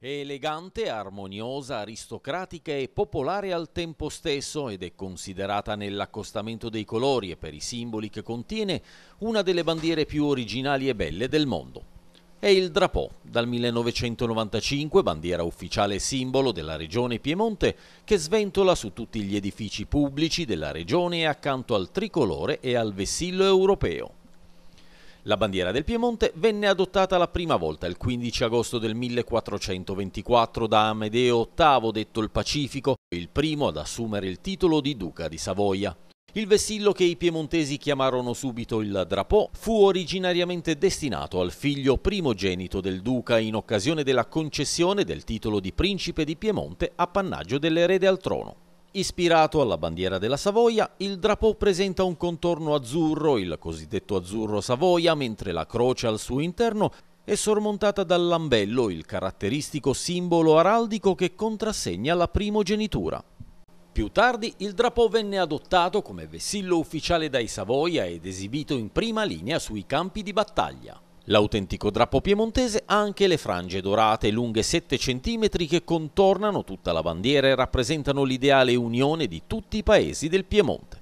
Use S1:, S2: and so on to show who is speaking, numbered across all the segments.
S1: È elegante, armoniosa, aristocratica e popolare al tempo stesso ed è considerata nell'accostamento dei colori e per i simboli che contiene una delle bandiere più originali e belle del mondo. È il drapò, dal 1995 bandiera ufficiale e simbolo della regione Piemonte, che sventola su tutti gli edifici pubblici della regione accanto al tricolore e al vessillo europeo. La bandiera del Piemonte venne adottata la prima volta il 15 agosto del 1424 da Amedeo VIII, detto il Pacifico, il primo ad assumere il titolo di Duca di Savoia. Il vessillo che i piemontesi chiamarono subito il drapò fu originariamente destinato al figlio primogenito del duca in occasione della concessione del titolo di principe di Piemonte appannaggio dell'erede al trono. Ispirato alla bandiera della Savoia, il drapeau presenta un contorno azzurro, il cosiddetto azzurro Savoia, mentre la croce al suo interno è sormontata dal lambello, il caratteristico simbolo araldico che contrassegna la primogenitura. Più tardi il drapeau venne adottato come vessillo ufficiale dai Savoia ed esibito in prima linea sui campi di battaglia. L'autentico drappo piemontese ha anche le frange dorate lunghe 7 cm che contornano tutta la bandiera e rappresentano l'ideale unione di tutti i paesi del Piemonte.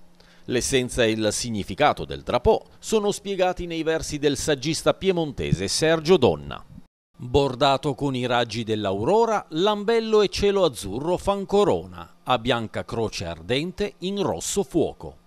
S1: L'essenza e il significato del drapò sono spiegati nei versi del saggista piemontese Sergio Donna. Bordato con i raggi dell'aurora, lambello e cielo azzurro fan corona, a bianca croce ardente in rosso fuoco.